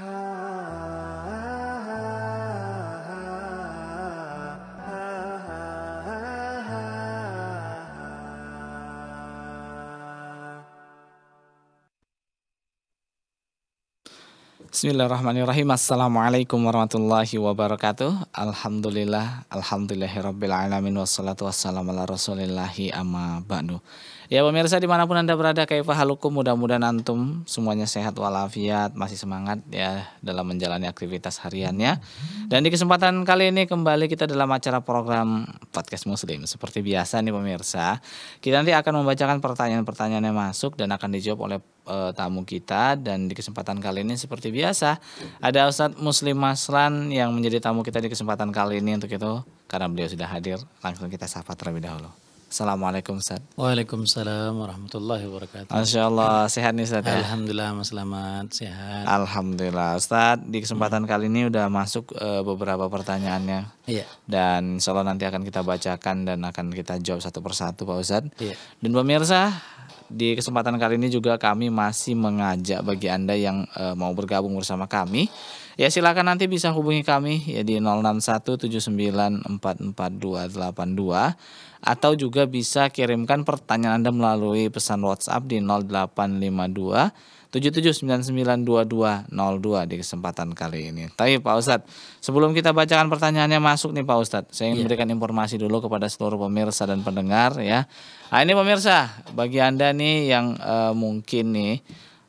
Ah. Bismillahirrahmanirrahim. Assalamualaikum warahmatullahi wabarakatuh. Alhamdulillah, alhamdulillahirabbil alamin wassalatu wassalamu ala rasulillahi amma ba'du. Ya pemirsa dimanapun Anda berada, kaifah halukum mudah-mudahan antum semuanya sehat walafiat, masih semangat ya dalam menjalani aktivitas hariannya. Dan di kesempatan kali ini kembali kita dalam acara program Podcast Muslim. Seperti biasa nih pemirsa, kita nanti akan membacakan pertanyaan-pertanyaan yang masuk dan akan dijawab oleh uh, tamu kita dan di kesempatan kali ini seperti biasa ada Ustadz Muslim Maslan yang menjadi tamu kita di kesempatan kali ini untuk itu karena beliau sudah hadir langsung kita sapa terlebih dahulu. Assalamualaikum Ustaz Waalaikumsalam warahmatullahi wabarakatuh Masya Allah, sehat nih Ustaz ya? Alhamdulillah Alhamdulillah, selamat, sehat Alhamdulillah Ustaz, di kesempatan hmm. kali ini udah masuk uh, beberapa pertanyaannya Iya Dan insya Allah nanti akan kita bacakan dan akan kita jawab satu persatu Pak Ustaz Iya Dan pemirsa, di kesempatan kali ini juga kami masih mengajak bagi Anda yang e, mau bergabung bersama kami. Ya silakan nanti bisa hubungi kami ya di 0617944282 atau juga bisa kirimkan pertanyaan Anda melalui pesan WhatsApp di 0852 77992202 di kesempatan kali ini. Tapi Pak Ustadz, sebelum kita bacakan pertanyaannya masuk nih Pak Ustadz, saya ingin yeah. memberikan informasi dulu kepada seluruh pemirsa dan pendengar ya. Nah, ini pemirsa, bagi Anda nih yang uh, mungkin nih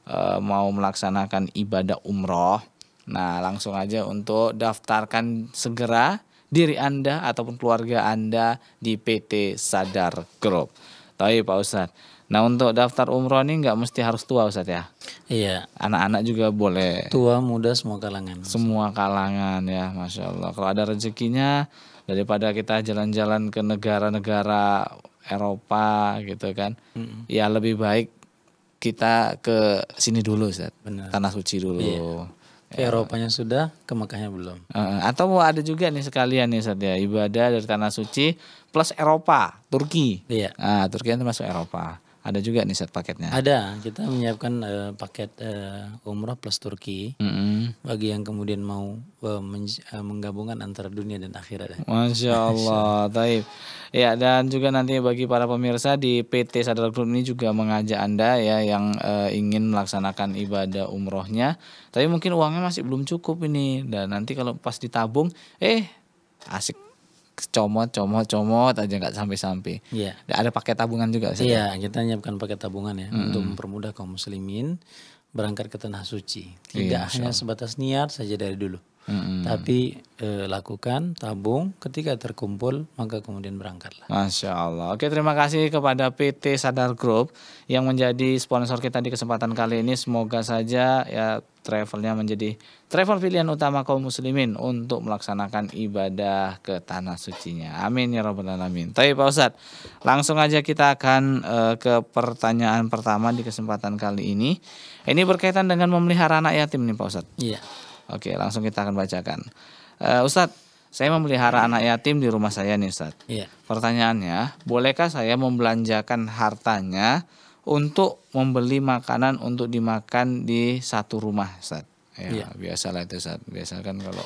uh, mau melaksanakan ibadah umroh, nah langsung aja untuk daftarkan segera diri Anda ataupun keluarga Anda di PT Sadar Group. Tapi Pak Ustadz, Nah untuk daftar umroh ini nggak mesti harus tua Ustaz ya? Iya. Anak-anak juga boleh. Tua, muda, semua kalangan. Semua kalangan ya, masya Allah. Kalau ada rezekinya daripada kita jalan-jalan ke negara-negara Eropa gitu kan, mm -mm. ya lebih baik kita ke sini dulu Ustaz. Benar. Tanah suci dulu. Iya. Ke ya. Eropanya sudah, ke Mekahnya belum. atau ada juga nih sekalian nih Ustaz ya ibadah dari tanah suci plus Eropa, Turki. Iya. Nah, Turki itu masuk Eropa. Ada juga nih set paketnya. Ada, kita menyiapkan uh, paket uh, eh, umroh plus Turki. Mm -hmm. Bagi yang kemudian mau uh, uh, menggabungkan antara dunia dan akhirat. Ya. Masya Allah, taib. Ya dan juga nanti bagi para pemirsa di PT Sadar Group ini juga mengajak anda ya yang uh, ingin melaksanakan ibadah umrohnya. Tapi mungkin uangnya masih belum cukup ini dan nanti kalau pas ditabung, eh asik comot comot comot aja nggak sampai-sampai. Iya. Yeah. Ada pakai tabungan juga sih. Iya, yeah, kita nyiapkan pakai tabungan ya mm. untuk mempermudah kaum muslimin berangkat ke tanah suci. Iya, Tidak yeah, hanya sebatas niat saja dari dulu hmm. tapi e, lakukan tabung ketika terkumpul maka kemudian berangkatlah. Masya Allah. Oke terima kasih kepada PT Sadar Group yang menjadi sponsor kita di kesempatan kali ini. Semoga saja ya travelnya menjadi travel pilihan utama kaum muslimin untuk melaksanakan ibadah ke tanah suci nya. Amin ya robbal alamin. Tapi Pak Ustadz, langsung aja kita akan e, ke pertanyaan pertama di kesempatan kali ini. Ini berkaitan dengan memelihara anak yatim nih Pak Ustadz. Iya. Oke, langsung kita akan bacakan. Uh, Ustadz, saya memelihara anak yatim di rumah saya nih Ustadz. Iya. Pertanyaannya, bolehkah saya membelanjakan hartanya untuk membeli makanan untuk dimakan di satu rumah Ustadz? Ya, iya. biasalah itu Ustadz. Biasa kan kalau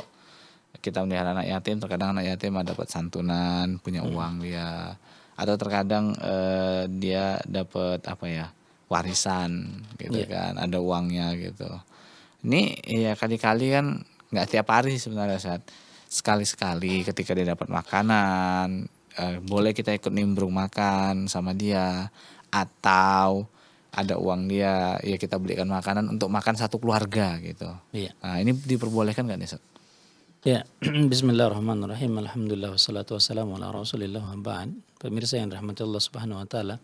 kita melihara anak yatim, terkadang anak yatim dapat santunan, punya hmm. uang dia atau terkadang eh, dia dapat apa ya? warisan gitu yeah. kan, ada uangnya gitu ini ya kali-kali kan nggak tiap hari sebenarnya saat sekali-sekali ketika dia dapat makanan eh, boleh kita ikut nimbrung makan sama dia atau ada uang dia ya kita belikan makanan untuk makan satu keluarga gitu. Iya. Nah, ini diperbolehkan nggak nih saat? Ya, bismillahirrahmanirrahim. Alhamdulillah wassalatu wassalamu ala Rasulillah Pemirsa yang dirahmati Allah Subhanahu wa taala.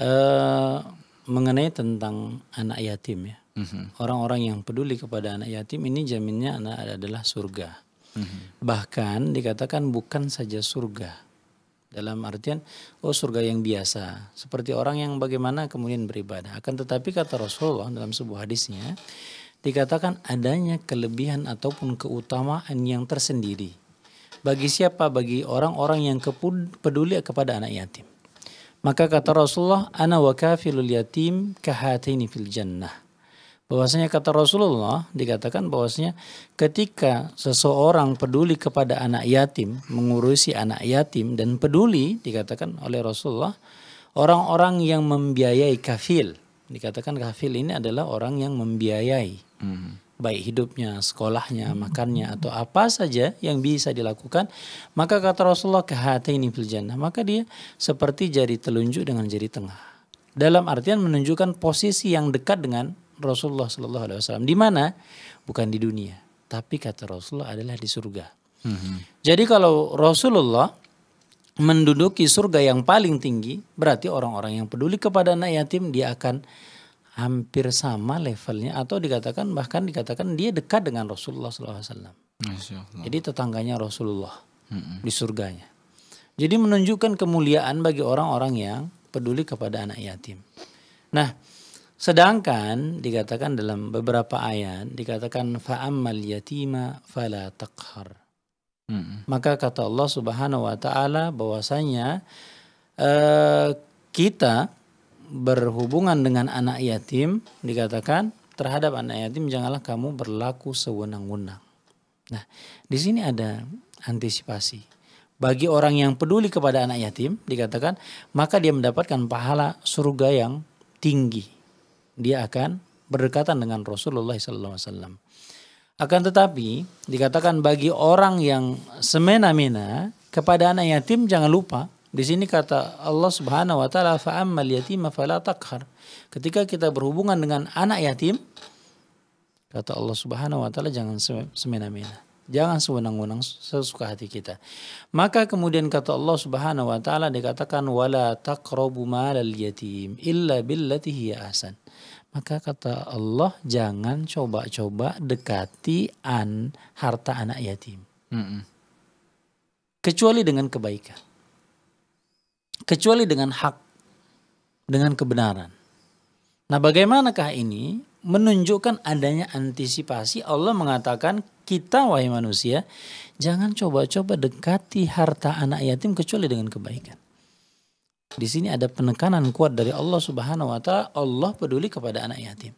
Eh, mengenai tentang anak yatim ya. Mm-hmm. Orang-orang yang peduli kepada anak yatim ini jaminnya anak adalah surga. Mm-hmm. Bahkan dikatakan bukan saja surga. Dalam artian, oh surga yang biasa. Seperti orang yang bagaimana kemudian beribadah. Akan tetapi kata Rasulullah dalam sebuah hadisnya, dikatakan adanya kelebihan ataupun keutamaan yang tersendiri. Bagi siapa? Bagi orang-orang yang peduli kepada anak yatim. Maka kata Rasulullah, ana wa kafilul yatim kahatini fil jannah bahwasanya kata Rasulullah dikatakan bahwasanya ketika seseorang peduli kepada anak yatim, mengurusi anak yatim dan peduli dikatakan oleh Rasulullah orang-orang yang membiayai kafil. Dikatakan kafil ini adalah orang yang membiayai. Hmm baik hidupnya, sekolahnya, makannya atau apa saja yang bisa dilakukan, maka kata Rasulullah kehataini fil jannah, maka dia seperti jari telunjuk dengan jari tengah. Dalam artian menunjukkan posisi yang dekat dengan Rasulullah Shallallahu Alaihi Wasallam. Di mana? Bukan di dunia, tapi kata Rasulullah adalah di surga. hmm Jadi kalau Rasulullah menduduki surga yang paling tinggi, berarti orang-orang yang peduli kepada anak yatim dia akan hampir sama levelnya atau dikatakan bahkan dikatakan dia dekat dengan Rasulullah SAW. Jadi tetangganya Rasulullah hmm di surganya. Jadi menunjukkan kemuliaan bagi orang-orang yang peduli kepada anak yatim. Nah, Sedangkan dikatakan dalam beberapa ayat dikatakan fa'ammal yatima fala taqhar. Hmm. Maka kata Allah Subhanahu wa taala bahwasanya eh, kita berhubungan dengan anak yatim dikatakan terhadap anak yatim janganlah kamu berlaku sewenang-wenang. Nah, di sini ada antisipasi. Bagi orang yang peduli kepada anak yatim dikatakan maka dia mendapatkan pahala surga yang tinggi dia akan berdekatan dengan Rasulullah SAW. Akan tetapi dikatakan bagi orang yang semena-mena kepada anak yatim jangan lupa di sini kata Allah Subhanahu wa taala fa'ammal yatima fala Ketika kita berhubungan dengan anak yatim kata Allah Subhanahu wa taala jangan semena-mena. Jangan sewenang-wenang sesuka hati kita. Maka kemudian kata Allah Subhanahu wa taala dikatakan wala taqrabu malal yatim illa billati hiya ahsan. Maka kata Allah jangan coba-coba dekati an harta anak yatim. Mm -mm. Kecuali dengan kebaikan. Kecuali dengan hak. Dengan kebenaran. Nah bagaimanakah ini? menunjukkan adanya antisipasi Allah mengatakan kita wahai manusia jangan coba-coba dekati harta anak yatim kecuali dengan kebaikan. Di sini ada penekanan kuat dari Allah Subhanahu wa taala, Allah peduli kepada anak yatim.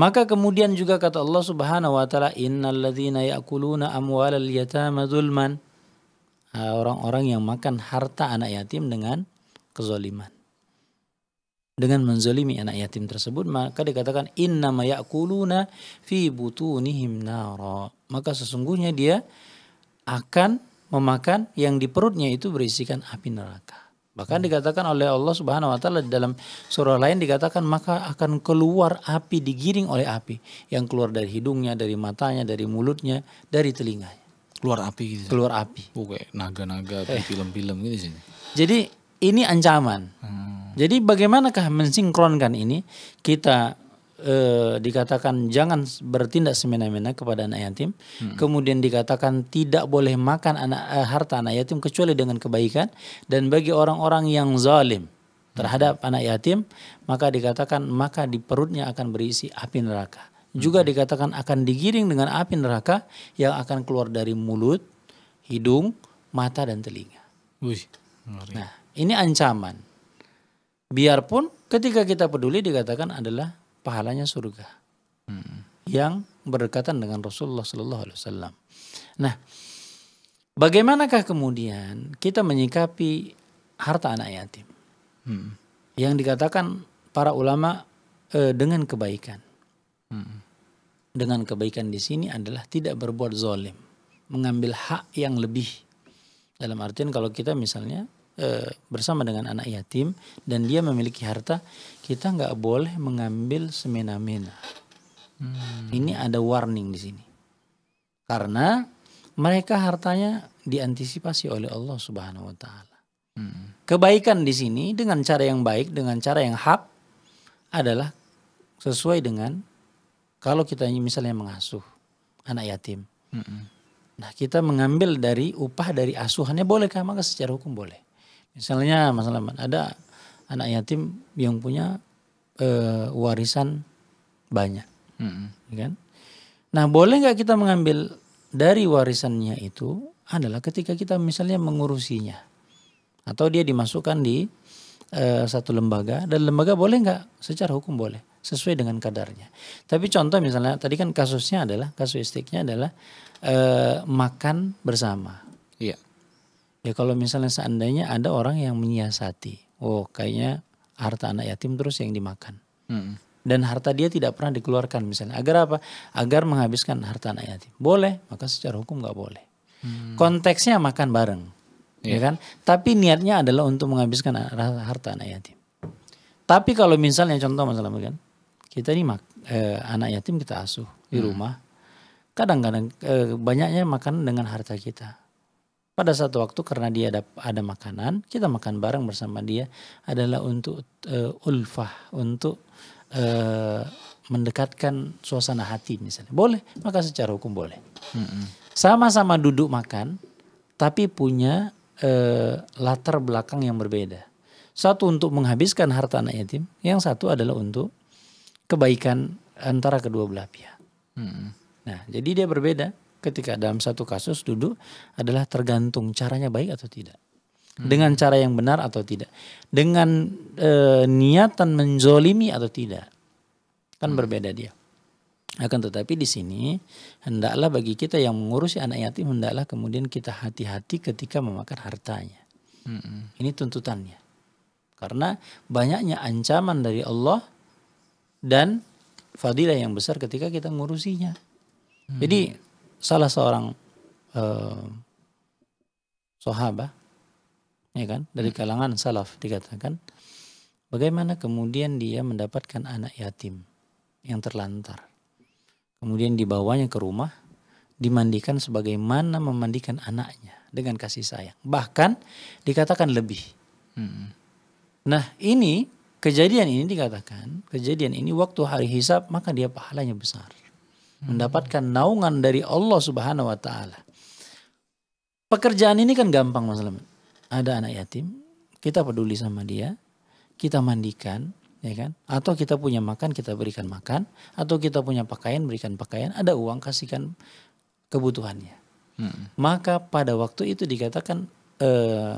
Maka kemudian juga kata Allah Subhanahu wa taala, "Innalladzina ya'kuluna amwalal yatama zulman ah, Orang-orang yang makan harta anak yatim dengan kezaliman dengan menzalimi anak yatim tersebut maka dikatakan innama ya'kuluna fi butunihim nara maka sesungguhnya dia akan memakan yang di perutnya itu berisikan api neraka bahkan hmm. dikatakan oleh Allah Subhanahu wa taala dalam surah lain dikatakan maka akan keluar api digiring oleh api yang keluar dari hidungnya dari matanya dari mulutnya dari telinganya keluar api gitu keluar api Oke, naga-naga eh. film-film gitu sih jadi ini ancaman hmm jadi bagaimanakah mensinkronkan ini kita e, dikatakan jangan bertindak semena-mena kepada anak yatim, hmm. kemudian dikatakan tidak boleh makan anak e, harta anak yatim kecuali dengan kebaikan dan bagi orang-orang yang zalim terhadap hmm. anak yatim maka dikatakan maka di perutnya akan berisi api neraka. Hmm. Juga dikatakan akan digiring dengan api neraka yang akan keluar dari mulut, hidung, mata dan telinga. nah, ini ancaman biarpun ketika kita peduli dikatakan adalah pahalanya surga hmm. yang berdekatan dengan Rasulullah Sallallahu Alaihi Wasallam. Nah, bagaimanakah kemudian kita menyikapi harta anak yatim hmm. yang dikatakan para ulama e, dengan kebaikan? Hmm. Dengan kebaikan di sini adalah tidak berbuat zolim, mengambil hak yang lebih. Dalam artian kalau kita misalnya e, bersama dengan anak yatim dan dia memiliki harta, kita nggak boleh mengambil semena-mena. Hmm. Ini ada warning di sini. Karena mereka hartanya diantisipasi oleh Allah Subhanahu wa taala. Hmm. Kebaikan di sini dengan cara yang baik, dengan cara yang hak adalah sesuai dengan kalau kita misalnya mengasuh anak yatim. Hmm. Nah, kita mengambil dari upah dari asuhannya bolehkah Maka secara hukum boleh. Misalnya Mas Laman, ada anak yatim yang punya e, warisan banyak, hmm. Ya kan? Nah, boleh nggak kita mengambil dari warisannya itu adalah ketika kita misalnya mengurusinya atau dia dimasukkan di e, satu lembaga dan lembaga boleh nggak secara hukum boleh sesuai dengan kadarnya. Tapi contoh misalnya tadi kan kasusnya adalah kasus istiknya adalah e, makan bersama. Iya. Ya kalau misalnya seandainya ada orang yang menyiasati, oh kayaknya harta anak yatim terus yang dimakan. Hmm. Dan harta dia tidak pernah dikeluarkan misalnya. Agar apa? Agar menghabiskan harta anak yatim. Boleh, maka secara hukum gak boleh. Hmm. Konteksnya makan bareng, yeah. ya iya. kan? Tapi niatnya adalah untuk menghabiskan harta anak yatim. Tapi kalau misalnya contoh masalah kan, kita ini mak, eh, anak yatim kita asuh di hmm. rumah. Kadang-kadang eh, banyaknya makan dengan harta kita. Pada satu waktu karena dia ada ada makanan, kita makan bareng bersama dia adalah untuk uh, ulfah, untuk uh, mendekatkan suasana hati misalnya. Boleh, maka secara hukum boleh. Sama-sama duduk makan, tapi punya uh, latar belakang yang berbeda. Satu untuk menghabiskan harta anak yatim, yang satu adalah untuk kebaikan antara kedua belah pihak. mm -hmm. Nah, jadi dia berbeda ketika dalam satu kasus duduk adalah tergantung caranya baik atau tidak. Dengan cara yang benar atau tidak. Dengan e, niatan menzolimi atau tidak. Kan hmm. berbeda dia. Akan tetapi di sini hendaklah bagi kita yang mengurusi anak yatim hendaklah kemudian kita hati-hati ketika memakan hartanya. Hmm. Ini tuntutannya. Karena banyaknya ancaman dari Allah dan fadilah yang besar ketika kita mengurusinya. Hmm. Jadi salah seorang uh, eh, sahabat ya kan dari hmm. kalangan salaf dikatakan bagaimana kemudian dia mendapatkan anak yatim yang terlantar kemudian dibawanya ke rumah dimandikan sebagaimana memandikan anaknya dengan kasih sayang bahkan dikatakan lebih hmm. nah ini kejadian ini dikatakan kejadian ini waktu hari hisab maka dia pahalanya besar mendapatkan naungan dari Allah Subhanahu wa taala. Pekerjaan ini kan gampang Mas Leman. Ada anak yatim, kita peduli sama dia, kita mandikan, ya kan? Atau kita punya makan, kita berikan makan, atau kita punya pakaian, berikan pakaian, ada uang kasihkan kebutuhannya. Hmm. Maka pada waktu itu dikatakan eh,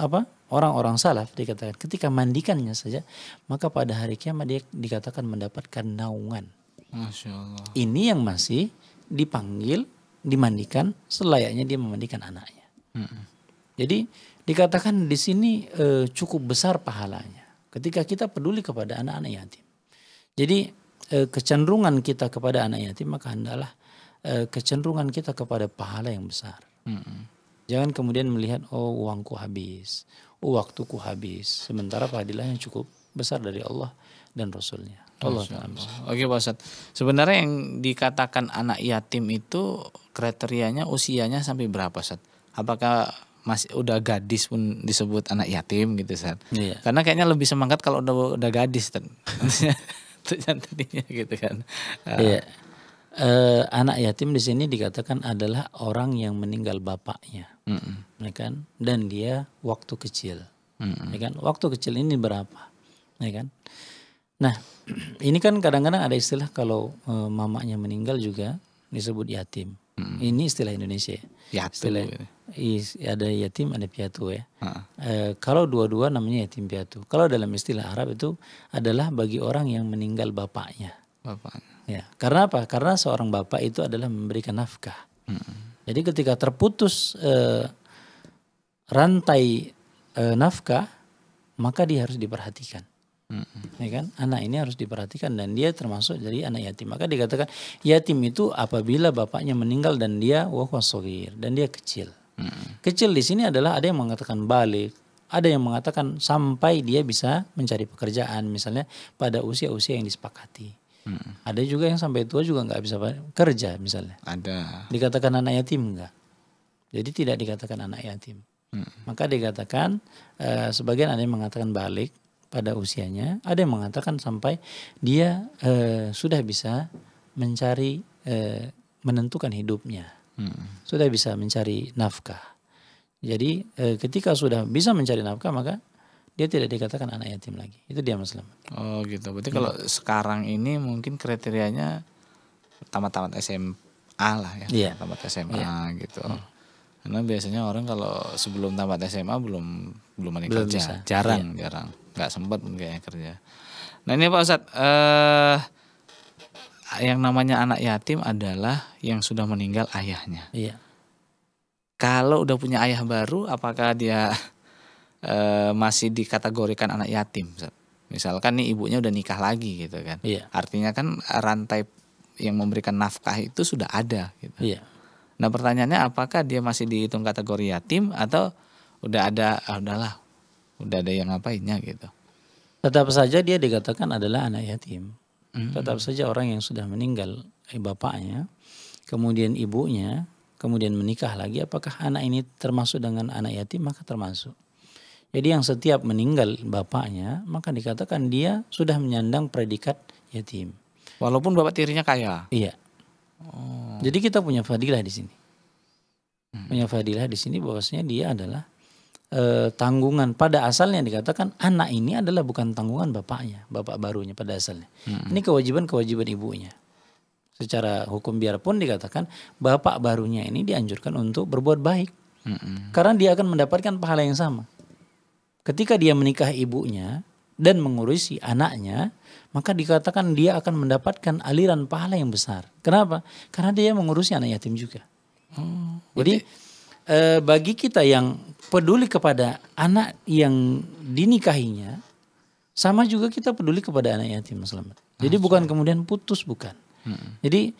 apa? orang-orang salaf dikatakan ketika mandikannya saja maka pada hari kiamat dia dikatakan mendapatkan naungan Masya Ini yang masih dipanggil, dimandikan selayaknya dia memandikan anaknya. Mm-mm. Jadi dikatakan di sini e, cukup besar pahalanya ketika kita peduli kepada anak-anak yatim. Jadi e, kecenderungan kita kepada anak yatim maka hendalah e, eh, kecenderungan kita kepada pahala yang besar. Mm-mm. Jangan kemudian melihat oh uangku habis, oh, waktuku habis. Sementara pahadilah yang cukup besar dari Allah dan Rasulnya. Allah Oke Pak Ustadz. Sebenarnya yang dikatakan anak yatim itu kriterianya usianya sampai berapa Ustadz? Apakah masih udah gadis pun disebut anak yatim gitu Ustadz? Iya. Karena kayaknya lebih semangat kalau udah udah gadis Itu gitu kan. Ah. Iya. Uh, anak yatim di sini dikatakan adalah orang yang meninggal bapaknya, mm -mm. Ya kan? Dan dia waktu kecil, mm -mm. Ya kan? Waktu kecil ini berapa, ya kan? Nah, ini kan kadang-kadang ada istilah kalau e, mamanya meninggal juga disebut yatim. Hmm. Ini istilah Indonesia. Ya? Yatim. Istilah gitu. is, ada yatim, ada piatu ya. Uh. E, kalau dua-dua namanya yatim piatu. Kalau dalam istilah Arab itu adalah bagi orang yang meninggal bapaknya. Bapaknya. Ya, karena apa? Karena seorang bapak itu adalah memberikan nafkah. Hmm. Jadi ketika terputus e, rantai e, nafkah, maka dia harus diperhatikan. Hmm. Ya kan? Anak ini harus diperhatikan dan dia termasuk dari anak yatim. Maka dikatakan yatim itu apabila bapaknya meninggal dan dia wafasogir dan dia kecil. Hmm. Kecil di sini adalah ada yang mengatakan balik, ada yang mengatakan sampai dia bisa mencari pekerjaan misalnya pada usia-usia yang disepakati. Hmm. Ada juga yang sampai tua juga nggak bisa kerja misalnya. Ada. Dikatakan anak yatim enggak. Jadi tidak dikatakan anak yatim. Hmm. Maka dikatakan uh, sebagian ada yang mengatakan balik pada usianya, ada yang mengatakan sampai dia uh, sudah bisa mencari uh, menentukan hidupnya, hmm. sudah bisa mencari nafkah. Jadi uh, ketika sudah bisa mencari nafkah maka dia tidak dikatakan anak yatim lagi. Itu dia Muslim. Oh gitu. Berarti hmm. kalau sekarang ini mungkin kriterianya tamat-tamat SMA lah ya. Yeah. Tamat SMA yeah. gitu. Hmm. Karena biasanya orang kalau sebelum tamat SMA belum belum menikah jarang, yeah. jarang nggak sempat ya kerja. Nah ini Pak Ustadz, eh, yang namanya anak yatim adalah yang sudah meninggal ayahnya. Iya. Kalau udah punya ayah baru, apakah dia eh, masih dikategorikan anak yatim? Ustaz? Misalkan nih ibunya udah nikah lagi gitu kan. Iya. Artinya kan rantai yang memberikan nafkah itu sudah ada gitu. Iya. Nah pertanyaannya apakah dia masih dihitung kategori yatim atau udah ada ah, udahlah udah ada yang ngapainnya gitu. Tetap saja dia dikatakan adalah anak yatim. Mm-hmm. Tetap saja orang yang sudah meninggal eh, bapaknya, kemudian ibunya, kemudian menikah lagi, apakah anak ini termasuk dengan anak yatim? Maka termasuk. Jadi yang setiap meninggal bapaknya, maka dikatakan dia sudah menyandang predikat yatim. Walaupun bapak tirinya kaya. Iya. Oh. Jadi kita punya fadilah di sini. Hmm. Punya fadilah di sini bahwasanya dia adalah Eh, tanggungan pada asalnya dikatakan anak ini adalah bukan tanggungan bapaknya, bapak barunya pada asalnya. Hmm. Ini kewajiban-kewajiban ibunya. Secara hukum biarpun dikatakan bapak barunya ini dianjurkan untuk berbuat baik. Hmm. Karena dia akan mendapatkan pahala yang sama. Ketika dia menikah ibunya dan mengurusi anaknya, maka dikatakan dia akan mendapatkan aliran pahala yang besar. Kenapa? Karena dia mengurusi anak yatim juga. Hmm. Jadi e, bagi kita yang peduli kepada anak yang dinikahinya sama juga kita peduli kepada anak yatim selamat. Jadi bukan kemudian putus bukan. Hmm. Jadi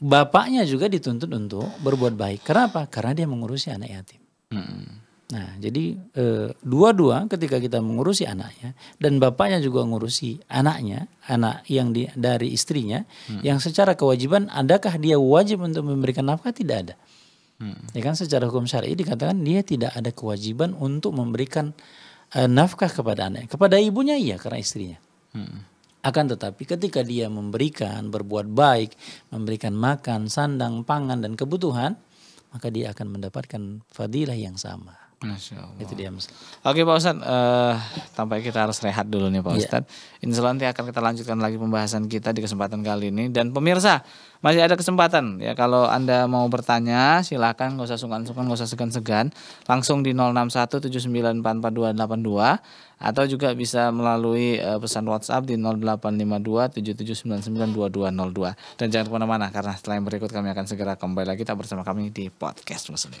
bapaknya juga dituntut untuk berbuat baik. Kenapa? Karena dia mengurusi anak yatim. Hmm. Nah, jadi dua eh, dua-dua ketika kita mengurusi anaknya dan bapaknya juga mengurusi anaknya, anak yang di, dari istrinya, hmm. yang secara kewajiban adakah dia wajib untuk memberikan nafkah? Tidak ada hmm. ya kan secara hukum syari dikatakan dia tidak ada kewajiban untuk memberikan uh, nafkah kepada anak kepada ibunya iya karena istrinya hmm. akan tetapi ketika dia memberikan berbuat baik memberikan makan sandang pangan dan kebutuhan maka dia akan mendapatkan fadilah yang sama Allah. Itu dia Mas. Oke Pak Ustad, uh, eh, tampaknya kita harus rehat dulu nih Pak yeah. Insya Allah nanti akan kita lanjutkan lagi pembahasan kita di kesempatan kali ini. Dan pemirsa, masih ada kesempatan ya kalau Anda mau bertanya silakan nggak usah sungkan-sungkan, nggak usah segan-segan. Langsung di 0617944282 atau juga bisa melalui uh, pesan WhatsApp di 085277992202. Dan jangan kemana-mana karena setelah yang berikut kami akan segera kembali lagi tak bersama kami di podcast Muslim.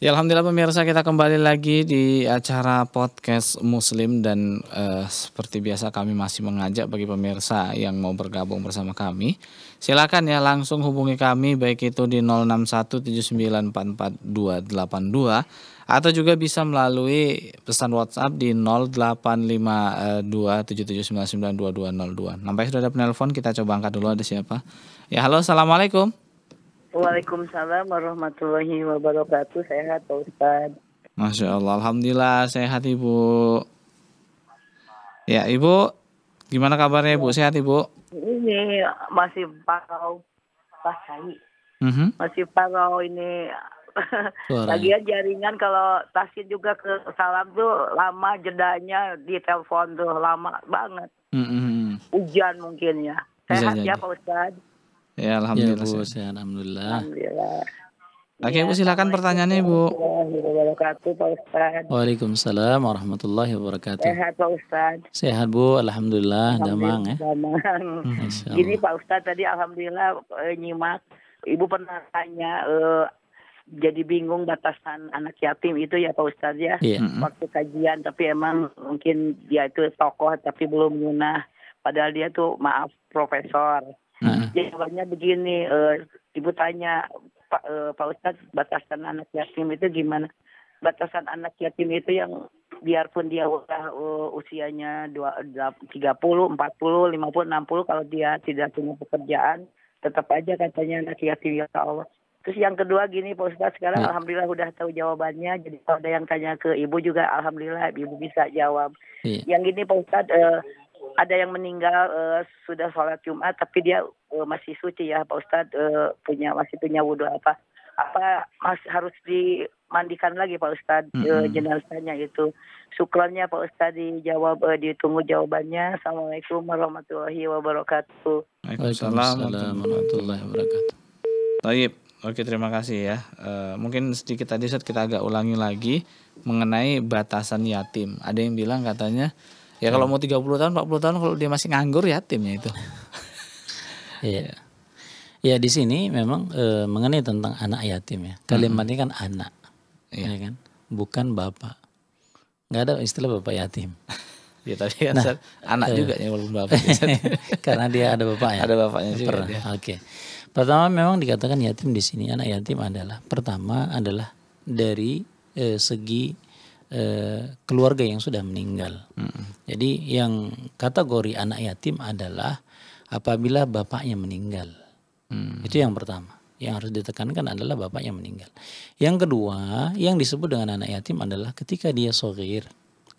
Ya alhamdulillah pemirsa kita kembali lagi di acara podcast Muslim dan eh, seperti biasa kami masih mengajak bagi pemirsa yang mau bergabung bersama kami. Silakan ya langsung hubungi kami baik itu di 0617944282 atau juga bisa melalui pesan WhatsApp di 085277992202. Eh, Nampaknya sudah ada penelpon kita coba angkat dulu ada siapa? Ya halo assalamualaikum. Waalaikumsalam warahmatullahi wabarakatuh. Sehat Pak Ustaz. Masya Allah. Alhamdulillah sehat Ibu. Ya Ibu, gimana kabarnya Ibu? Sehat Ibu? Ini masih parau pasai. Mm -hmm. Masih parau ini. Lagian ya jaringan kalau tasin juga ke salam tuh lama jedanya di telepon tuh lama banget. Mm -hmm. Hujan mungkin ya. Sehat ya jadi. Pak Ustadz? Ya, alhamdulillah. Ya, Bu, sehat alhamdulillah. Alhamdulillah. Oke, ya, Bu silakan pertanyaannya, Bu. Waalaikumsalam warahmatullahi wabarakatuh. Sehat, Pak Ustaz. Sehat, Bu. Alhamdulillah, damang ya. Damang. Hmm. Pak Ustaz, tadi alhamdulillah eh, nyimak Ibu pernah tanya eh, jadi bingung batasan anak yatim itu ya Pak Ustaz ya yeah. waktu kajian tapi emang mungkin dia itu tokoh tapi belum munah padahal dia tuh maaf profesor Nah, hmm. Jawabannya begini, uh, ibu tanya Pak, uh, eh, Pak Ustadz batasan anak yatim itu gimana? Batasan anak yatim itu yang biarpun dia udah uh, usianya dua tiga puluh, empat puluh, lima puluh, enam puluh, kalau dia tidak punya pekerjaan, tetap aja katanya anak yatim ya Allah. Terus yang kedua gini Pak Ustadz sekarang ya. Alhamdulillah udah tahu jawabannya. Jadi kalau ada yang tanya ke ibu juga Alhamdulillah ibu bisa jawab. Iya. Yang gini Pak Ustadz eh, ada yang meninggal uh, sudah sholat Jumat tapi dia uh, masih suci ya Pak Ustadz uh, punya masih punya wudhu apa apa masih harus dimandikan lagi Pak Ustadz mm -hmm. uh, jenazahnya itu syukurnya Pak Ustadz dijawab uh, ditunggu jawabannya Assalamualaikum warahmatullahi wabarakatuh Waalaikumsalam warahmatullahi wabarakatuh Taib Oke terima kasih ya. uh, mungkin sedikit tadi saat kita agak ulangi lagi mengenai batasan yatim. Ada yang bilang katanya Ya kalau hmm. mau 30 tahun, 40 tahun kalau dia masih nganggur ya timnya itu. Iya. ya di sini memang e, mengenai tentang anak yatim ya. Kalimat ini hmm. kan anak. Iya ya kan? Bukan bapak. Gak ada istilah bapak yatim. Ya tapi kan nah, anak e, juga ya walaupun bapak. Ya, karena dia ada bapaknya. Ada bapaknya juga. Oke. Okay. Pertama memang dikatakan yatim di sini anak yatim adalah pertama adalah dari e, segi eh, keluarga yang sudah meninggal. -mm. Jadi yang kategori anak yatim adalah apabila bapaknya meninggal. Mm. Itu yang pertama. Yang harus ditekankan adalah bapaknya meninggal. Yang kedua, yang disebut dengan anak yatim adalah ketika dia sogir,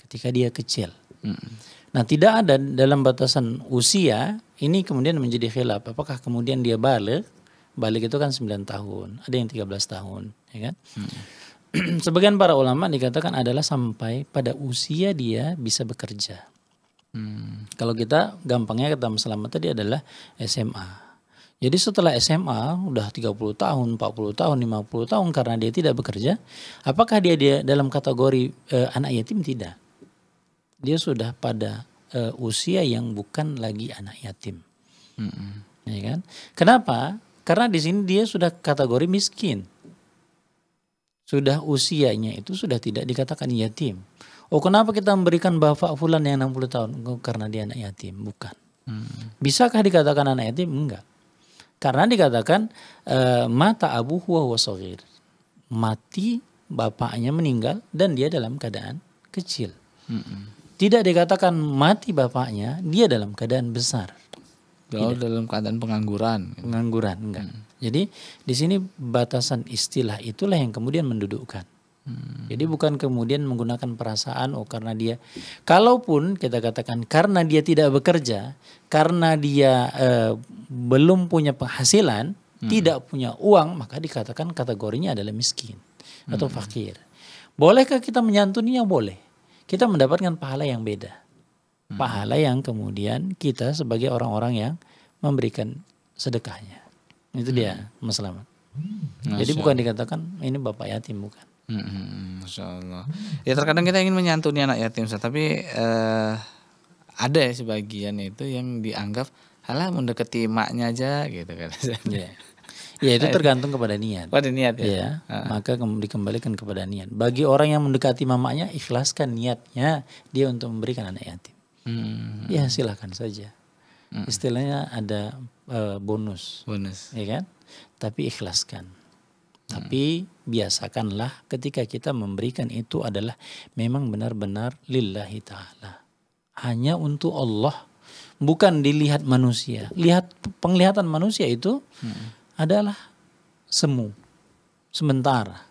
ketika dia kecil. -mm. Nah, tidak ada dalam batasan usia ini kemudian menjadi khilaf. Apakah kemudian dia balik? Balik itu kan 9 tahun, ada yang 13 tahun, ya kan? -mm. sebagian para ulama dikatakan adalah sampai pada usia dia bisa bekerja. Hmm. Kalau kita gampangnya kata Mas Selamat tadi adalah SMA. Jadi setelah SMA udah 30 tahun, 40 tahun, 50 tahun karena dia tidak bekerja, apakah dia dia dalam kategori e, anak yatim tidak? Dia sudah pada e, usia yang bukan lagi anak yatim. Mm Ya kan? Kenapa? Karena di sini dia sudah kategori miskin sudah usianya itu sudah tidak dikatakan yatim. Oh kenapa kita memberikan bapak fulan yang 60 tahun? Oh, karena dia anak yatim, bukan. Hmm. Bisakah dikatakan anak yatim? Enggak. Karena dikatakan e, mata abu huwa huwa sogir. Mati bapaknya meninggal dan dia dalam keadaan kecil. Hmm. Tidak dikatakan mati bapaknya, dia dalam keadaan besar. Kalau Tidak. dalam keadaan pengangguran. Gitu. Pengangguran, enggak. Hmm. Jadi di sini batasan istilah itulah yang kemudian mendudukkan. Hmm. Jadi bukan kemudian menggunakan perasaan oh karena dia kalaupun kita katakan karena dia tidak bekerja, karena dia eh, belum punya penghasilan, hmm. tidak punya uang, maka dikatakan kategorinya adalah miskin atau hmm. fakir. Bolehkah kita menyantuninya? Boleh. Kita mendapatkan pahala yang beda. Hmm. pahala yang kemudian kita sebagai orang-orang yang memberikan sedekahnya. Itu hmm. dia Mas Hmm. Jadi bukan dikatakan ini bapak yatim bukan. Hmm, hmm, Masya Allah. Ya terkadang kita ingin menyantuni anak yatim, tapi eh, ada ya sebagian itu yang dianggap halah mendekati maknya aja gitu kan. ya Ya itu tergantung kepada niat. Pada niat ya. ya Maka dikembalikan kepada niat. Bagi orang yang mendekati mamanya, ikhlaskan niatnya dia untuk memberikan anak yatim. Hmm. Ya silahkan saja. Hmm. Istilahnya ada uh, bonus. Bonus. Ya kan? Tapi ikhlaskan. Hmm. Tapi biasakanlah ketika kita memberikan itu adalah memang benar-benar lillahi ta'ala. Hanya untuk Allah. Bukan dilihat manusia. Lihat penglihatan manusia itu hmm. adalah semu. Sementara.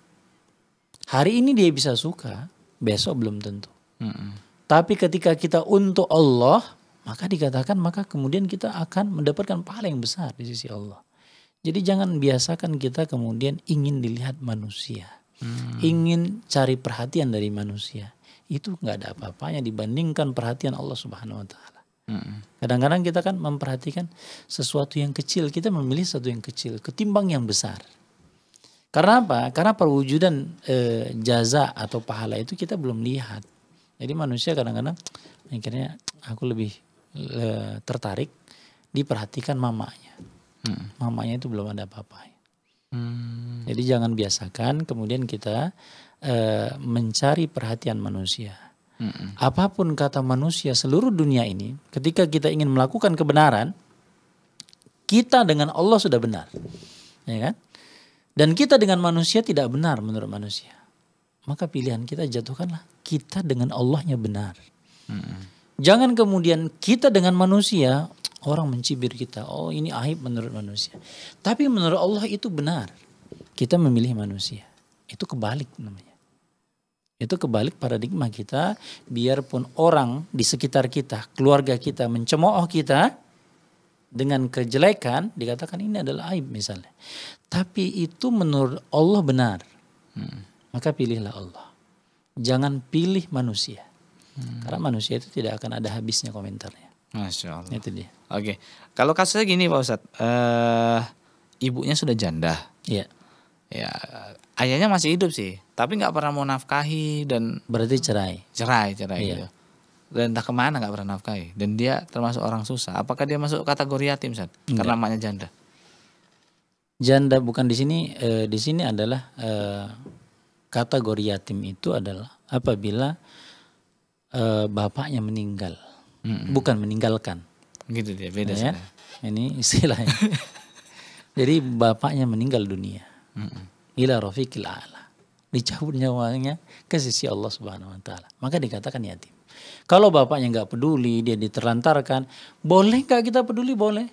Hari ini dia bisa suka, besok belum tentu. Hmm. Tapi ketika kita untuk Allah, maka dikatakan maka kemudian kita akan mendapatkan paling besar di sisi Allah. Jadi jangan biasakan kita kemudian ingin dilihat manusia, hmm. ingin cari perhatian dari manusia. Itu gak ada apa-apanya dibandingkan perhatian Allah Subhanahu Wa Taala. Hmm. Kadang-kadang kita kan memperhatikan sesuatu yang kecil, kita memilih sesuatu yang kecil ketimbang yang besar. Karena apa? Karena perwujudan e, jaza atau pahala itu kita belum lihat jadi manusia kadang-kadang akhirnya aku lebih le, tertarik diperhatikan mamanya. Hmm. Mamanya itu belum ada apa-apa. Hmm. Jadi jangan biasakan kemudian kita e, mencari perhatian manusia. Hmm. Apapun kata manusia seluruh dunia ini, ketika kita ingin melakukan kebenaran, kita dengan Allah sudah benar, ya kan? Dan kita dengan manusia tidak benar menurut manusia maka pilihan kita jatuhkanlah kita dengan Allahnya benar. Hmm. Jangan kemudian kita dengan manusia orang mencibir kita. Oh ini aib menurut manusia. Tapi menurut Allah itu benar. Kita memilih manusia. Itu kebalik namanya. Itu kebalik paradigma kita. Biarpun orang di sekitar kita, keluarga kita mencemooh kita dengan kejelekan, dikatakan ini adalah aib misalnya. Tapi itu menurut Allah benar. Hmm maka pilihlah Allah. Jangan pilih manusia. Hmm. Karena manusia itu tidak akan ada habisnya komentarnya. Masya Allah. Itu dia. Oke. Kalau kasusnya gini Pak Ustadz. Uh, ibunya sudah janda. Iya. Ya, ayahnya masih hidup sih. Tapi nggak pernah mau nafkahi dan... Berarti cerai. Cerai, cerai iya. gitu. Dan entah kemana nggak pernah nafkahi. Dan dia termasuk orang susah. Apakah dia masuk kategori yatim, Ustadz? Karena namanya janda. Janda bukan di sini. E, di sini adalah... E, kategori yatim itu adalah apabila e, bapaknya meninggal, mm -hmm. bukan meninggalkan. Gitu dia beda ya. ya. Ini istilahnya. Jadi bapaknya meninggal dunia. Mm -hmm. Ila rafiqil a'la. Dicabut nyawanya ke sisi Allah Subhanahu wa taala. Maka dikatakan yatim. Kalau bapaknya nggak peduli, dia diterlantarkan, boleh nggak kita peduli? Boleh.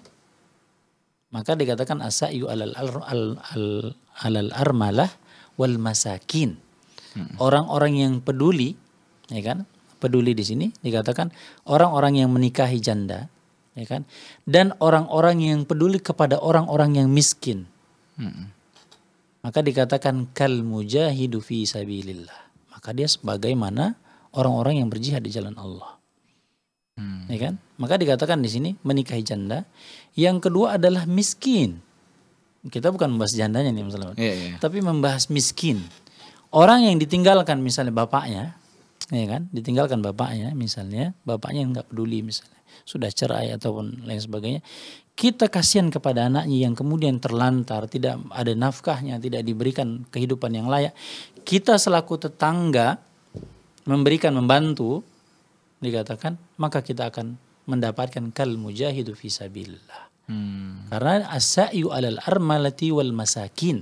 Maka dikatakan asayu alal al, al, al, alal armalah wal masakin. Hmm. Orang-orang yang peduli, ya kan? Peduli di sini dikatakan orang-orang yang menikahi janda, ya kan? Dan orang-orang yang peduli kepada orang-orang yang miskin. Hmm. Maka dikatakan kal mujahidu fi sabilillah. Maka dia sebagaimana orang-orang yang berjihad di jalan Allah. Hmm. Ya kan? Maka dikatakan di sini menikahi janda. Yang kedua adalah miskin. Kita bukan membahas jandanya nih misalnya, yeah, yeah. tapi membahas miskin. Orang yang ditinggalkan misalnya bapaknya, ya kan, ditinggalkan bapaknya misalnya, bapaknya nggak peduli misalnya, sudah cerai ataupun lain sebagainya, kita kasihan kepada anaknya yang kemudian terlantar, tidak ada nafkahnya, tidak diberikan kehidupan yang layak. Kita selaku tetangga memberikan membantu dikatakan, maka kita akan mendapatkan kal mujahidu fisabilillah. Hmm. Karena asa'yu alal armalati wal masakin.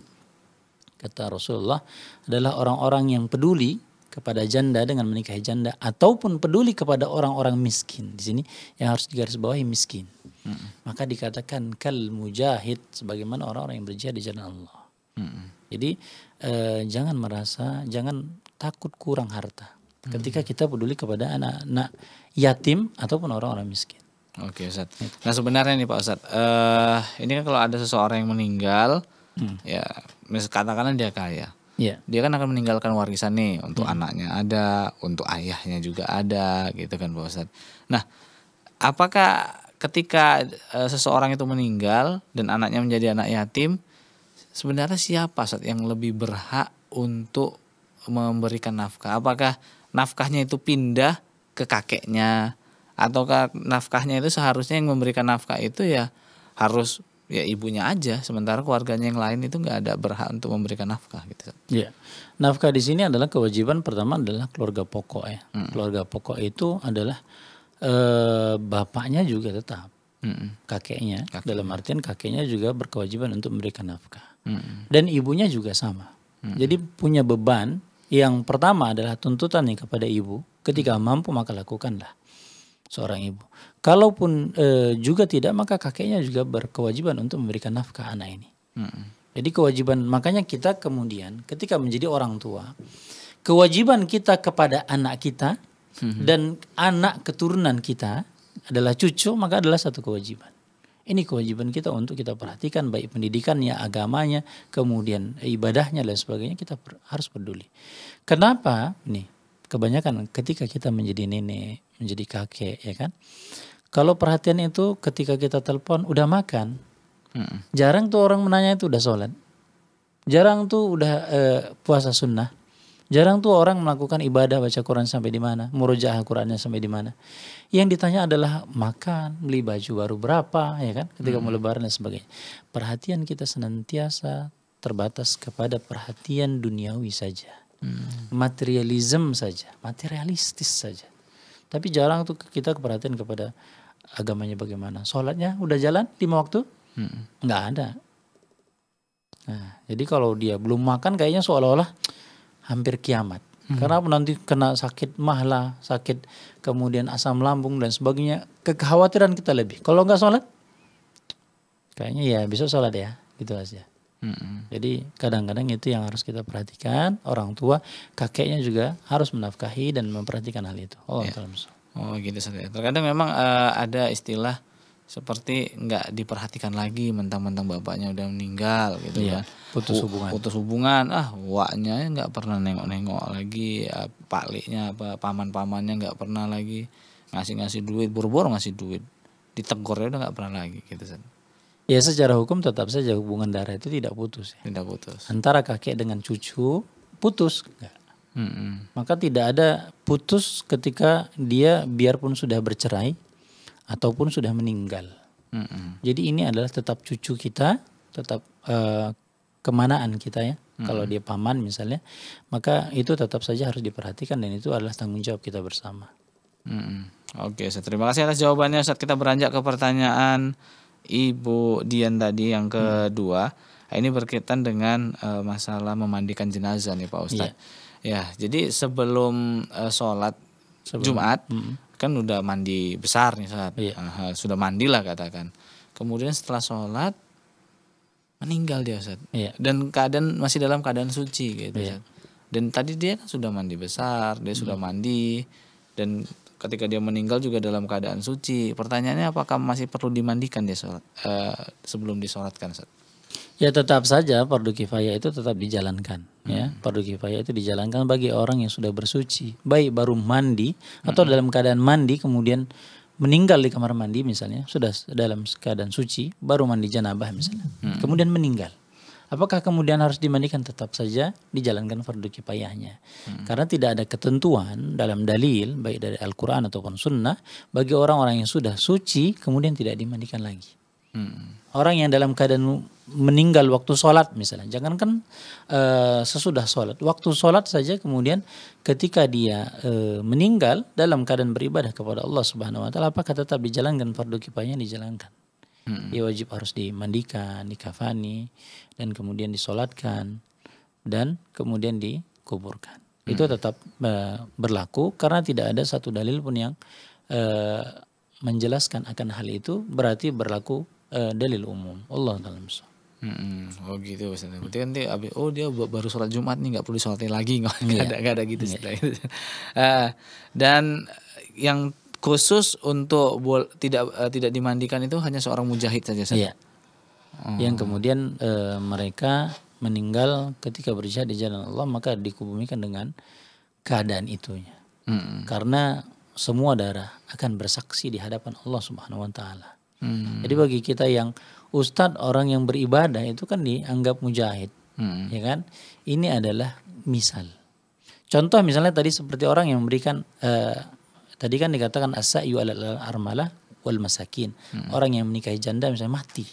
Kata Rasulullah adalah orang-orang yang peduli kepada janda dengan menikahi janda ataupun peduli kepada orang-orang miskin. Di sini yang harus digarisbawahi miskin. Hmm. Maka dikatakan kal mujahid sebagaimana orang-orang yang berjihad di jalan Allah. Hmm. Jadi eh, jangan merasa, jangan takut kurang harta hmm. ketika kita peduli kepada anak-anak yatim ataupun orang-orang miskin. Oke Ustaz. Nah sebenarnya nih Pak Ustaz, uh, ini kan kalau ada seseorang yang meninggal, hmm. ya misal katakanlah dia kaya, yeah. dia kan akan meninggalkan warisan nih untuk hmm. anaknya ada, untuk ayahnya juga ada, gitu kan Pak Ustaz. Nah apakah ketika uh, seseorang itu meninggal dan anaknya menjadi anak yatim, sebenarnya siapa Ustaz yang lebih berhak untuk memberikan nafkah? Apakah nafkahnya itu pindah ke kakeknya? ataukah nafkahnya itu seharusnya yang memberikan nafkah itu ya harus ya ibunya aja sementara keluarganya yang lain itu nggak ada berhak untuk memberikan nafkah gitu. ya Nafkah di sini adalah kewajiban pertama adalah keluarga pokok ya. hmm. Keluarga pokok itu adalah e, bapaknya juga tetap. hmm. Kakeknya, Kakek. dalam artian kakeknya juga berkewajiban untuk memberikan nafkah. hmm. Dan ibunya juga sama. hmm. Jadi punya beban yang pertama adalah tuntutan nih kepada ibu ketika hmm. mampu maka lakukanlah seorang ibu. Kalaupun e, juga tidak, maka kakeknya juga berkewajiban untuk memberikan nafkah anak ini. Hmm. Jadi kewajiban makanya kita kemudian ketika menjadi orang tua, kewajiban kita kepada anak kita hmm. dan anak keturunan kita adalah cucu maka adalah satu kewajiban. Ini kewajiban kita untuk kita perhatikan baik pendidikannya, agamanya, kemudian ibadahnya dan sebagainya kita per, harus peduli. Kenapa? Nih, kebanyakan ketika kita menjadi nenek, menjadi kakek ya kan kalau perhatian itu ketika kita telepon udah makan hmm. jarang tuh orang menanya itu udah sholat jarang tuh udah eh, puasa sunnah jarang tuh orang melakukan ibadah baca Quran sampai di mana murojaah Qurannya sampai di mana yang ditanya adalah makan beli baju baru berapa ya kan ketika hmm. mau lebaran dan sebagainya perhatian kita senantiasa terbatas kepada perhatian duniawi saja hmm. materialism saja materialistis saja tapi jarang tuh kita keperhatian kepada agamanya bagaimana. Sholatnya udah jalan lima waktu? Hmm. ada. Nah, jadi kalau dia belum makan kayaknya seolah-olah hampir kiamat. Hmm. Karena nanti kena sakit mahla, sakit kemudian asam lambung dan sebagainya. Kekhawatiran kita lebih. Kalau nggak sholat, kayaknya ya bisa sholat ya, gitu aja. Hmm. Jadi kadang-kadang itu yang harus kita perhatikan. Orang tua, kakeknya juga harus menafkahi dan memperhatikan hal itu. Allah ya. Oh gitu saja. Terkadang memang uh, ada istilah seperti nggak diperhatikan lagi mentang-mentang bapaknya udah meninggal gitu iya, kan putus hubungan putus hubungan ah waknya nggak pernah nengok-nengok lagi ya, pakliknya apa paman-pamannya nggak pernah lagi ngasih-ngasih duit buru-buru ngasih duit ditegornya udah nggak pernah lagi gitu kan Ya secara hukum tetap saja hubungan darah itu tidak putus. Ya. Tidak putus. Antara kakek dengan cucu putus enggak. Mm -hmm. Maka tidak ada putus ketika dia biarpun sudah bercerai ataupun sudah meninggal. Mm -hmm. Jadi ini adalah tetap cucu kita, tetap uh, kemanaan kita ya. Mm -hmm. Kalau dia paman misalnya, maka itu tetap saja harus diperhatikan dan itu adalah tanggung jawab kita bersama. Mm -hmm. Oke, okay, terima kasih atas jawabannya saat kita beranjak ke pertanyaan Ibu Dian tadi yang hmm. kedua. Hmm. Ini berkaitan dengan uh, masalah memandikan jenazah nih Pak Ustadz. Yeah. Ya, jadi sebelum uh, sholat sebelum, Jumat hmm. kan udah mandi besar nih saat iya. yeah. uh, sudah lah katakan. Kemudian setelah sholat meninggal dia Ustaz. Yeah. Dan keadaan masih dalam keadaan suci gitu yeah. Dan tadi dia kan sudah mandi besar, dia hmm. sudah mandi dan ketika dia meninggal juga dalam keadaan suci. Pertanyaannya apakah masih perlu dimandikan dia sholat, uh, sebelum disolatkan? Ya tetap saja fardu kifayah itu tetap dijalankan hmm. ya. Fardu kifayah itu dijalankan bagi orang yang sudah bersuci, baik baru mandi atau hmm. dalam keadaan mandi kemudian meninggal di kamar mandi misalnya, sudah dalam keadaan suci baru mandi janabah misalnya. Hmm. Kemudian meninggal. Apakah kemudian harus dimandikan? Tetap saja dijalankan fardu kipayahnya? Hmm. Karena tidak ada ketentuan dalam dalil baik dari Al-Qur'an ataupun sunnah bagi orang-orang yang sudah suci kemudian tidak dimandikan lagi. Hmm. Orang yang dalam keadaan meninggal waktu sholat misalnya, jangankan uh, sesudah sholat, waktu sholat saja kemudian ketika dia uh, meninggal dalam keadaan beribadah kepada Allah Subhanahu Wa Taala, apakah tetap dijalankan fardu kipayahnya dijalankan? hmm. dia ya, wajib harus dimandikan, dikafani, dan kemudian disolatkan, dan kemudian dikuburkan. Hmm. Itu tetap e, berlaku karena tidak ada satu dalil pun yang e, menjelaskan akan hal itu berarti berlaku e, dalil umum. Allah dalam Hmm, oh gitu Ustaz. Berarti kan dia abis, oh dia baru sholat Jumat nih nggak perlu sholatnya lagi nggak iya. ada nggak ada gitu yeah. Iya. uh, dan yang khusus untuk bol, tidak uh, tidak dimandikan itu hanya seorang mujahid saja. Iya. Hmm. Yang kemudian e, mereka meninggal ketika berjihad di jalan Allah maka dikubumikan dengan keadaan itunya. Hmm. Karena semua darah akan bersaksi di hadapan Allah Subhanahu wa taala. Hmm. Jadi bagi kita yang ustadz orang yang beribadah itu kan dianggap mujahid, hmm. ya kan? Ini adalah misal. Contoh misalnya tadi seperti orang yang memberikan uh, Tadi kan dikatakan asa yu alal armala wal masakin. Hmm. Orang yang menikahi janda misalnya mati.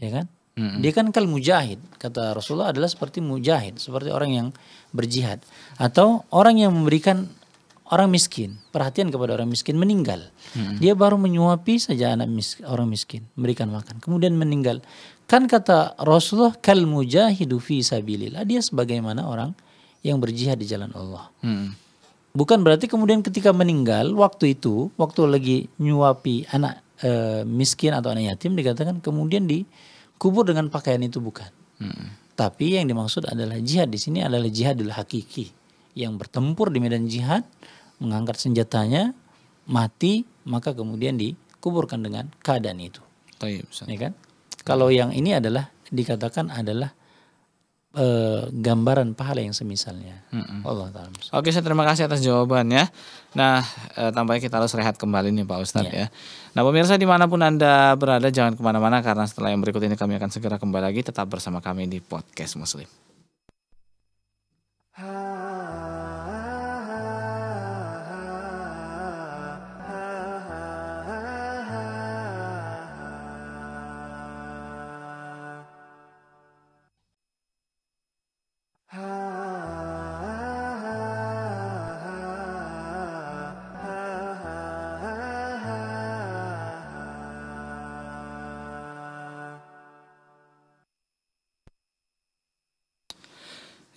Ya kan? Hmm. Dia kan kal mujahid. Kata Rasulullah adalah seperti mujahid, seperti orang yang berjihad atau orang yang memberikan orang miskin, perhatian kepada orang miskin meninggal. Hmm. Dia baru menyuapi saja anak miskin, orang miskin, memberikan makan, kemudian meninggal. Kan kata Rasulullah kal mujahidu fi sabilillah, dia sebagaimana orang yang berjihad di jalan Allah. Hmm. Bukan berarti kemudian ketika meninggal waktu itu, waktu lagi nyuapi anak e, miskin atau anak yatim dikatakan kemudian dikubur dengan pakaian itu bukan. Hmm. Tapi yang dimaksud adalah jihad di sini adalah jihadul hakiki yang bertempur di medan jihad, mengangkat senjatanya, mati, maka kemudian dikuburkan dengan keadaan itu. Taib, ya kan? Kalau yang ini adalah dikatakan adalah eh, gambaran pahala yang semisalnya. Mm-mm. Allah taala. Oke, saya terima kasih atas jawabannya. Nah, eh, tampaknya kita harus rehat kembali nih Pak Ustadz yeah. ya. Nah, pemirsa dimanapun anda berada, jangan kemana-mana karena setelah yang berikut ini kami akan segera kembali lagi. Tetap bersama kami di podcast Muslim. Ha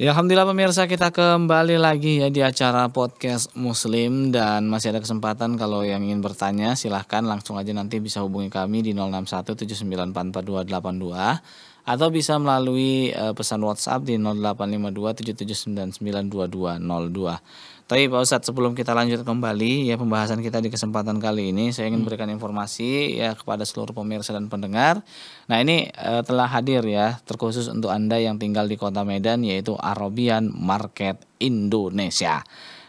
Ya Alhamdulillah pemirsa kita kembali lagi ya di acara podcast muslim dan masih ada kesempatan kalau yang ingin bertanya silahkan langsung aja nanti bisa hubungi kami di 061 atau bisa melalui uh, pesan WhatsApp di 085277992202. Tapi Pak Ustadz sebelum kita lanjut kembali ya pembahasan kita di kesempatan kali ini saya ingin hmm. berikan informasi ya kepada seluruh pemirsa dan pendengar. Nah ini uh, telah hadir ya terkhusus untuk Anda yang tinggal di kota Medan yaitu Arabian Market Indonesia.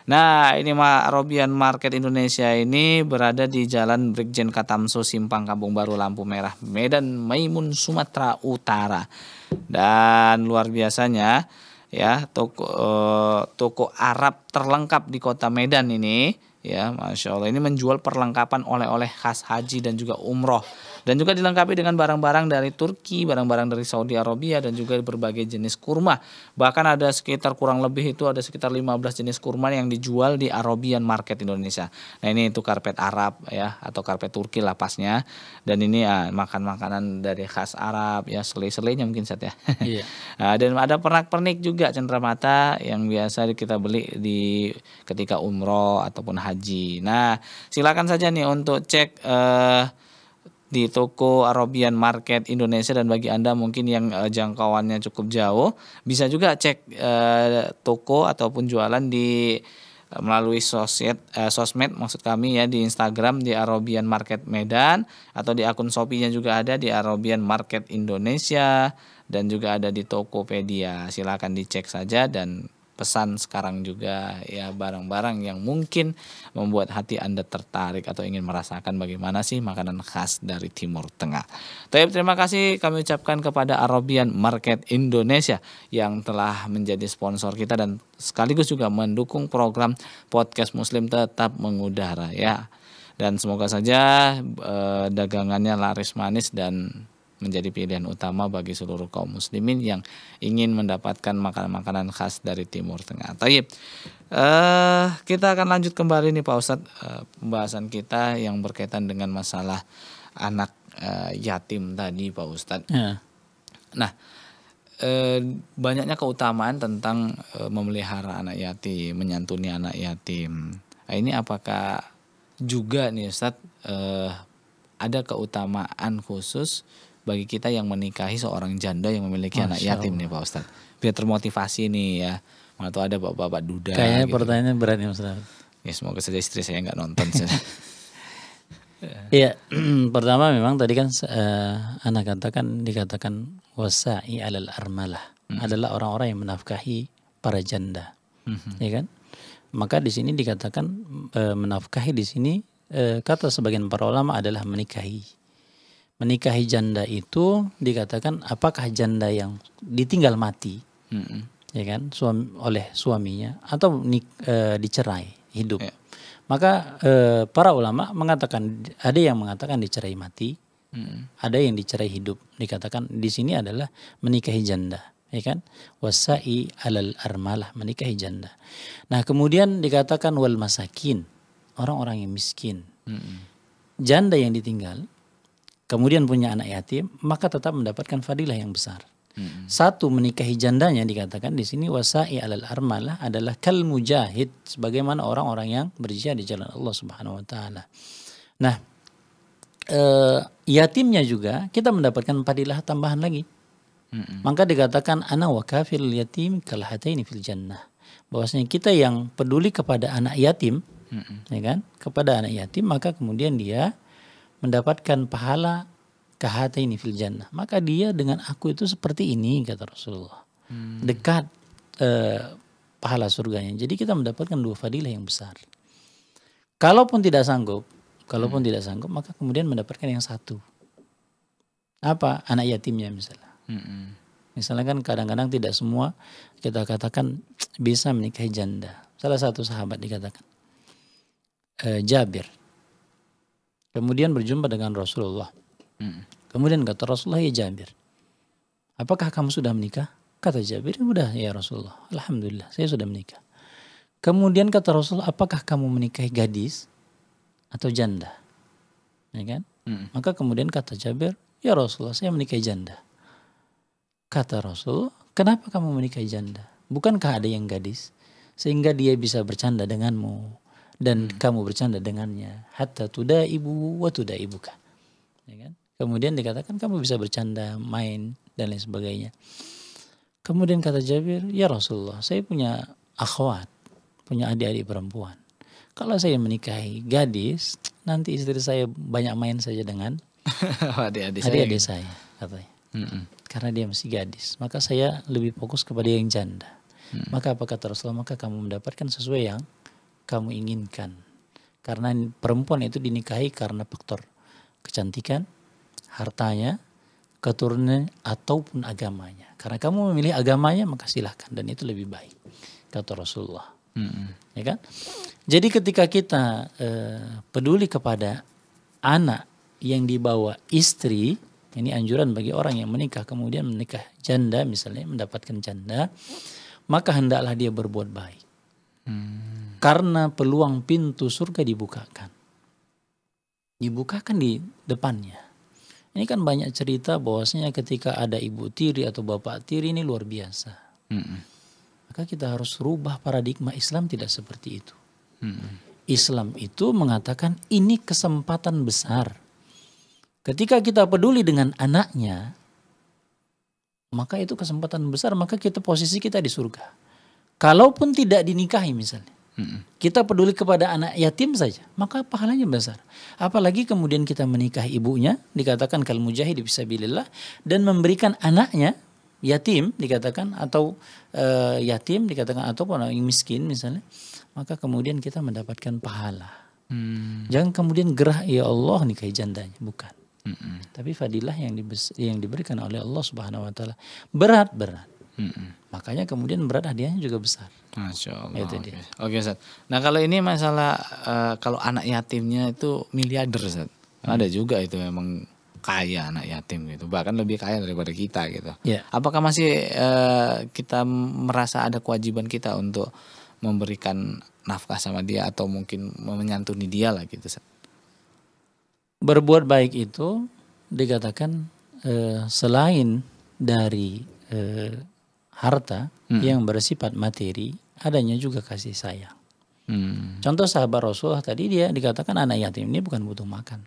Nah, ini mah Robian Market Indonesia ini berada di Jalan Brigjen Katamso Simpang Kampung Baru Lampu Merah, Medan Maimun Sumatera Utara. Dan luar biasanya ya toko eh, toko Arab terlengkap di kota Medan ini ya Masya Allah ini menjual perlengkapan oleh-oleh khas haji dan juga umroh dan juga dilengkapi dengan barang-barang dari Turki, barang-barang dari Saudi Arabia dan juga berbagai jenis kurma. Bahkan ada sekitar kurang lebih itu ada sekitar 15 jenis kurma yang dijual di Arabian Market Indonesia. Nah, ini itu karpet Arab ya atau karpet Turki lah pasnya. Dan ini ya, makan makanan dari khas Arab ya, selai-selainya mungkin set ya. Iya. Ah, dan ada pernak-pernik juga cenderamata yang biasa kita beli di ketika umroh ataupun haji. Nah, silakan saja nih untuk cek eh, di toko Arabian Market Indonesia dan bagi Anda mungkin yang uh, jangkauannya cukup jauh bisa juga cek uh, toko ataupun jualan di uh, melalui sosmed, uh, sosmed maksud kami ya di Instagram di Arabian Market Medan atau di akun Shopee-nya juga ada di Arabian Market Indonesia dan juga ada di Tokopedia. Silakan dicek saja dan pesan sekarang juga ya barang-barang yang mungkin membuat hati Anda tertarik atau ingin merasakan bagaimana sih makanan khas dari Timur Tengah. Tapi terima kasih kami ucapkan kepada Arabian Market Indonesia yang telah menjadi sponsor kita dan sekaligus juga mendukung program podcast Muslim tetap mengudara ya. Dan semoga saja eh, dagangannya laris manis dan menjadi pilihan utama bagi seluruh kaum muslimin yang ingin mendapatkan makanan-makanan khas dari Timur Tengah. Taib, uh, kita akan lanjut kembali nih Pak Ustadz uh, pembahasan kita yang berkaitan dengan masalah anak uh, yatim tadi Pak Ustadz. Ya. Nah, e, banyaknya keutamaan tentang e, memelihara anak yatim, menyantuni anak yatim. Nah, ini apakah juga nih Ustaz e, ada keutamaan khusus bagi kita yang menikahi seorang janda yang memiliki Masya anak yatim Allah. nih Pak Ustadz. Biar termotivasi nih ya. Mana tuh ada bapak-bapak duda. Kayaknya gitu. pertanyaannya berat nih Ustadz. Ya semoga saja istri saya nggak nonton. Iya, pertama memang tadi kan uh, anak katakan dikatakan wasai alal armalah hmm. adalah orang-orang yang menafkahi para janda, hmm. ya kan? Maka di sini dikatakan uh, menafkahi di sini uh, kata sebagian para ulama adalah menikahi menikahi janda itu dikatakan apakah janda yang ditinggal mati hmm. ya kan suami oleh suaminya atau nik, e, dicerai hidup yeah. maka e, para ulama mengatakan ada yang mengatakan dicerai mati mm. ada yang dicerai hidup dikatakan di sini adalah menikahi janda ya kan wasai alal armalah menikahi janda nah kemudian dikatakan wal masakin orang-orang yang miskin hmm. janda yang ditinggal kemudian punya anak yatim, maka tetap mendapatkan fadilah yang besar. Hmm. Satu menikahi jandanya dikatakan di sini wasai alal armalah adalah kal mujahid sebagaimana orang-orang yang berjihad di jalan Allah Subhanahu wa taala. Nah, e, yatimnya juga kita mendapatkan fadilah tambahan lagi. Hmm. Maka dikatakan ana wa kafil yatim kal hataini fil jannah. Bahwasanya kita yang peduli kepada anak yatim, hmm. ya kan? Kepada anak yatim maka kemudian dia mendapatkan pahala kahata ini fil jannah. Maka dia dengan aku itu seperti ini kata Rasulullah. Hmm. Dekat eh, pahala surganya. Jadi kita mendapatkan dua fadilah yang besar. Kalaupun tidak sanggup, kalaupun hmm. tidak sanggup, maka kemudian mendapatkan yang satu. Apa? Anak yatimnya misalnya. Hmm. Misalnya kan kadang-kadang tidak semua kita katakan bisa menikahi janda. Salah satu sahabat dikatakan e, Jabir Kemudian berjumpa dengan Rasulullah. Hmm. Kemudian kata Rasulullah, ya Jabir. Apakah kamu sudah menikah? Kata Jabir, ya sudah ya Rasulullah. Alhamdulillah, saya sudah menikah. Kemudian kata Rasulullah, apakah kamu menikahi gadis atau janda? Ya kan? Hmm. Maka kemudian kata Jabir, ya Rasulullah, saya menikahi janda. Kata Rasul, kenapa kamu menikahi janda? Bukankah ada yang gadis? Sehingga dia bisa bercanda denganmu dan hmm. kamu bercanda dengannya hatta tuda ibu wa tuda ibuka ya kan? kemudian dikatakan kamu bisa bercanda main dan lain sebagainya kemudian kata Jabir ya Rasulullah saya punya akhwat punya adik-adik perempuan kalau saya menikahi gadis nanti istri saya banyak main saja dengan adik-adik saya, saya katanya mm -mm. karena dia masih gadis maka saya lebih fokus kepada yang janda mm. maka apa kata Rasulullah maka kamu mendapatkan sesuai yang kamu inginkan. Karena perempuan itu dinikahi karena faktor kecantikan, hartanya, keturunan ataupun agamanya. Karena kamu memilih agamanya maka silahkan dan itu lebih baik kata Rasulullah. Mm-hmm. Ya kan? Jadi ketika kita eh, peduli kepada anak yang dibawa istri, ini anjuran bagi orang yang menikah kemudian menikah janda misalnya mendapatkan janda, maka hendaklah dia berbuat baik. Hmm. Karena peluang pintu surga dibukakan. Dibukakan di depannya. Ini kan banyak cerita bahwasanya ketika ada ibu tiri atau bapak tiri ini luar biasa. Hmm. Maka kita harus rubah paradigma Islam tidak seperti itu. Hmm. Islam itu mengatakan ini kesempatan besar. Ketika kita peduli dengan anaknya, maka itu kesempatan besar, maka kita posisi kita di surga. Kalaupun tidak dinikahi misalnya, hmm. kita peduli kepada anak yatim saja, maka pahalanya besar. Apalagi kemudian kita menikahi ibunya, dikatakan kalau mujahid bilillah, dan memberikan anaknya yatim dikatakan atau e, yatim dikatakan atau orang yang miskin misalnya, maka kemudian kita mendapatkan pahala. Hmm. Jangan kemudian gerah ya Allah nikahi jandanya, bukan. Mm -mm. Tapi fadilah yang, dibes, yang diberikan oleh Allah Subhanahu wa taala berat berat. Mm-mm. makanya kemudian berat hadiahnya juga besar. Masya Allah. Itu dia. Oke, Ustaz. Nah kalau ini masalah uh, kalau anak yatimnya itu miliarder Ustaz. Hmm. Ada juga itu memang kaya anak yatim gitu bahkan lebih kaya daripada kita gitu yeah. apakah masih uh, kita merasa ada kewajiban kita untuk memberikan nafkah sama dia atau mungkin menyantuni dia lah gitu berbuat baik itu dikatakan uh, selain dari uh, harta hmm. yang bersifat materi, adanya juga kasih sayang. Hmm. Contoh sahabat Rasulullah tadi dia dikatakan anak yatim ini bukan butuh makan,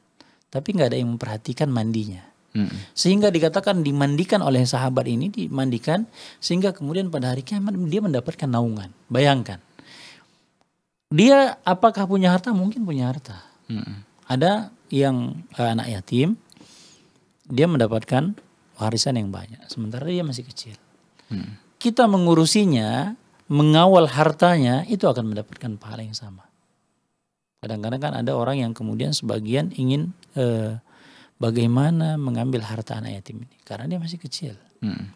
tapi nggak ada yang memperhatikan mandinya. Hmm. Sehingga dikatakan dimandikan oleh sahabat ini dimandikan sehingga kemudian pada hari kiamat dia mendapatkan naungan. Bayangkan. Dia apakah punya harta? Mungkin punya harta. Hmm. Ada yang eh, anak yatim dia mendapatkan warisan yang banyak sementara dia masih kecil kita mengurusinya, mengawal hartanya, itu akan mendapatkan pahala yang sama. Kadang-kadang kan ada orang yang kemudian sebagian ingin eh, bagaimana mengambil harta anak yatim ini, karena dia masih kecil. Hmm.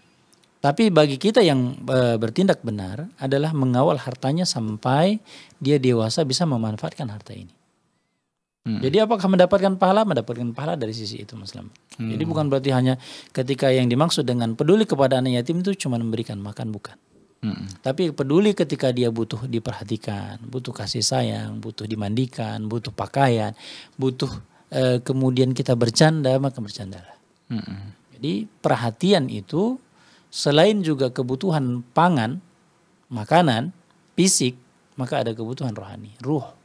Tapi bagi kita yang e, bertindak benar adalah mengawal hartanya sampai dia dewasa bisa memanfaatkan harta ini. Hmm. Jadi apakah mendapatkan pahala? Mendapatkan pahala dari sisi itu Muslim. Hmm. Jadi bukan berarti hanya ketika yang dimaksud dengan peduli kepada anak yatim itu cuma memberikan makan bukan. Hmm. Tapi peduli ketika dia butuh diperhatikan, butuh kasih sayang, butuh dimandikan, butuh pakaian, butuh eh, kemudian kita bercanda maka bercandalah. Hmm. Jadi perhatian itu selain juga kebutuhan pangan, makanan, fisik, maka ada kebutuhan rohani, ruh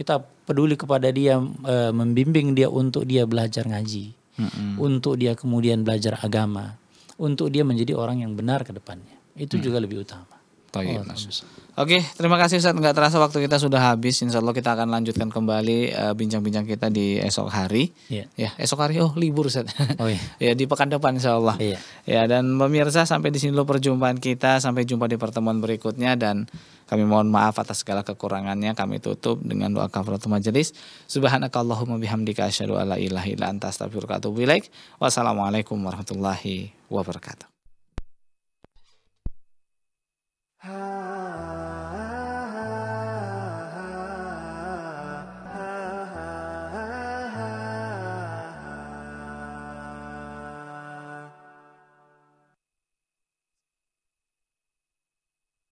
kita peduli kepada dia e, membimbing dia untuk dia belajar ngaji mm-hmm. untuk dia kemudian belajar agama untuk dia menjadi orang yang benar ke depannya itu mm. juga lebih utama oh, Oke, terima kasih Ustaz. Enggak terasa waktu kita sudah habis. Insya Allah kita akan lanjutkan kembali eh, bincang-bincang uh, bincang kita di esok hari. Yeah. Ya, esok hari oh libur Ustaz. Oh, iya. ya di pekan depan Insya Allah. Yeah. Ya dan pemirsa sampai di sini dulu perjumpaan kita. Sampai jumpa di pertemuan berikutnya dan kami mohon maaf atas segala kekurangannya. Kami tutup dengan doa kafaratul majelis. Subhanakallahumma bihamdika asyhadu alla ilaha illa anta astaghfiruka wa atubu ilaik. Wassalamualaikum warahmatullahi wabarakatuh. Ah.